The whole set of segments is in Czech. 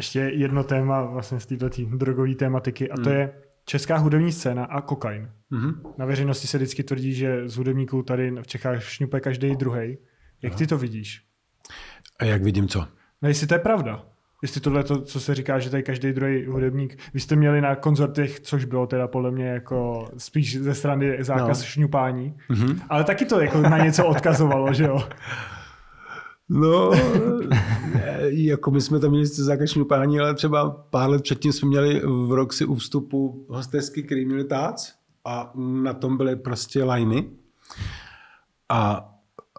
ještě jedno téma vlastně z této drogové tématiky a to mm. je česká hudební scéna a kokain. Mm-hmm. Na veřejnosti se vždycky tvrdí, že z hudebníků tady v Čechách šňupe každý druhý. Jak Aha. ty to vidíš? A jak vidím co? No jestli to je pravda. Jestli tohle to, co se říká, že tady každý druhý hudebník, vy jste měli na koncertech, což bylo teda podle mě jako spíš ze strany zákaz no. šňupání, mm-hmm. ale taky to jako na něco odkazovalo, že jo? No, jako my jsme tam měli zákazní pání, ale třeba pár let předtím jsme měli v Roxy u vstupu hostesky, který měli tác a na tom byly prostě lajny. A,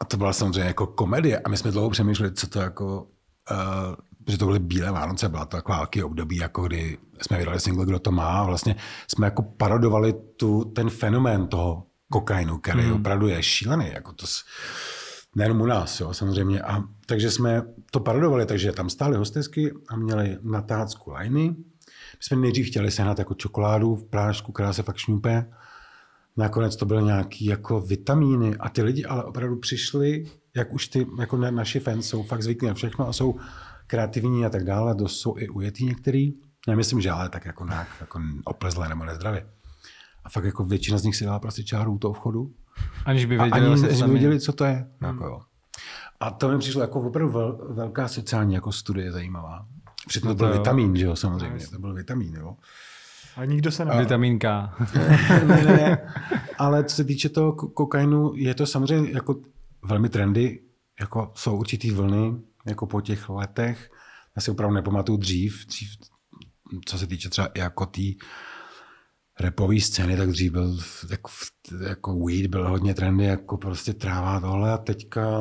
a to byla samozřejmě jako komedie a my jsme dlouho přemýšleli, co to jako, uh, že to byly Bílé Vánoce, byla to taková velký období, jako kdy jsme vydali single, kdo to má a vlastně jsme jako parodovali tu, ten fenomén toho kokainu, který mm. opravdu je šílený, jako to, nejenom u nás, jo, samozřejmě. A, takže jsme to parodovali, takže tam stály hostesky a měli natácku lajny. My jsme nejdřív chtěli sehnat jako čokoládu v prášku, která se fakt šňupe. Nakonec to byly nějaký jako vitamíny a ty lidi ale opravdu přišli, jak už ty, jako na, naši fans jsou fakt zvyklí na všechno a jsou kreativní a tak dále, dost jsou i ujetí některý. Já myslím, že ale tak jako, nějak, jako oplezlé nebo nezdravě. A fakt jako většina z nich si dala prostě čáru toho vchodu. Aniž by věděli, ani, aniž věděli co to je. Hmm. Jako jo. A to mi přišlo jako opravdu vel, velká sociální jako studie zajímavá. Přitom no to, to byl jo. vitamín, že jo, samozřejmě. To byl vitamín, jo. A nikdo se na Vitamin K. ne, ne, ne. Ale co se týče toho kokainu, je to samozřejmě jako velmi trendy, jako jsou určitý vlny, jako po těch letech. Já si opravdu nepamatuju dřív, dřív co se týče třeba jako té tý, repové scény, tak dřív byl, tak jako weed byl hodně trendy, jako prostě tráva tohle a teďka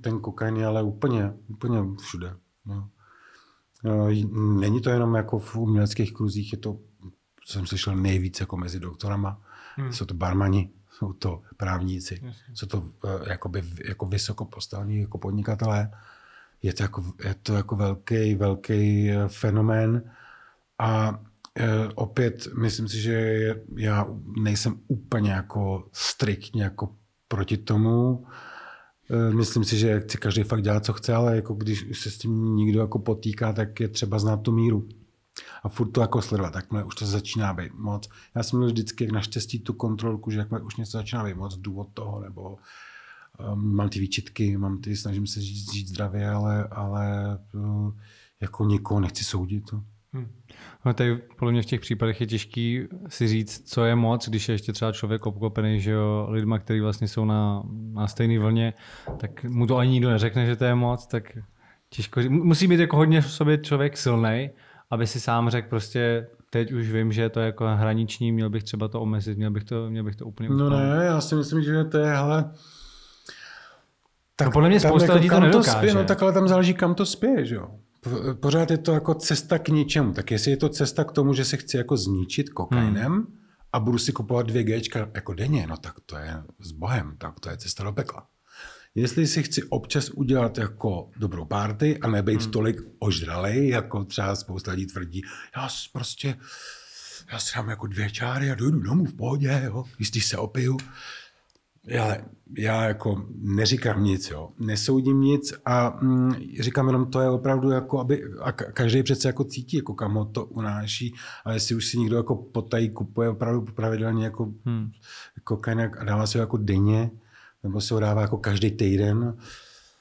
ten kokain je ale úplně, úplně všude. No. no není to jenom jako v uměleckých kruzích, je to, co jsem slyšel nejvíc jako mezi doktorama, hmm. jsou to barmani, jsou to právníci, Jasně. jsou to jakoby, eh, jako, jako vysoko postavení jako podnikatelé. Je to jako, je to jako velký, velký eh, fenomén a Eh, opět, myslím si, že já nejsem úplně jako striktně jako proti tomu. Eh, myslím si, že si každý fakt dělá, co chce, ale jako když se s tím nikdo jako potýká, tak je třeba znát tu míru. A furt to jako sledovat, takhle už to začíná být moc. Já jsem měl vždycky jak naštěstí tu kontrolku, že jakmile už něco začíná být moc, důvod toho, nebo um, mám ty výčitky, mám ty, snažím se žít, žít zdravě, ale, ale jako nikoho nechci soudit. To. No. Hmm. Ale no, tady podle mě v těch případech je těžký si říct, co je moc, když je ještě třeba člověk obklopený že jo, lidma, kteří vlastně jsou na, na stejné vlně, tak mu to ani nikdo neřekne, že to je moc, tak těžko. Musí být jako hodně v sobě člověk silný, aby si sám řekl prostě teď už vím, že to je jako hraniční, měl bych třeba to omezit, měl bych to, měl bych to úplně No ne, já si myslím, že to je, hele, no tak no podle mě spousta jako lidí to nedokáže. To spě, no tak ale tam záleží, kam to spěje, že jo pořád je to jako cesta k něčemu. Tak jestli je to cesta k tomu, že se chci jako zničit kokainem hmm. a budu si kupovat dvě Gčka jako denně, no tak to je s bohem, tak to je cesta do pekla. Jestli si chci občas udělat jako dobrou párty a nebejt hmm. tolik ožralej, jako třeba spousta lidí tvrdí, já prostě, já si dám jako dvě čáry a dojdu domů v pohodě, jo, jistý se opiju, já, já jako neříkám nic, jo. nesoudím nic a mm, říkám jenom, to je opravdu jako, aby, a každý přece jako cítí, jako kam ho to unáší a jestli už si někdo jako potají kupuje opravdu pravidelně jako hmm. kokain jako a dává si ho jako denně, nebo se ho dává jako každý týden,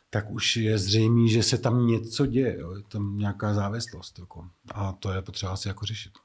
tak už je zřejmé, že se tam něco děje, jo. je tam nějaká závislost. Jako. A to je potřeba si jako řešit.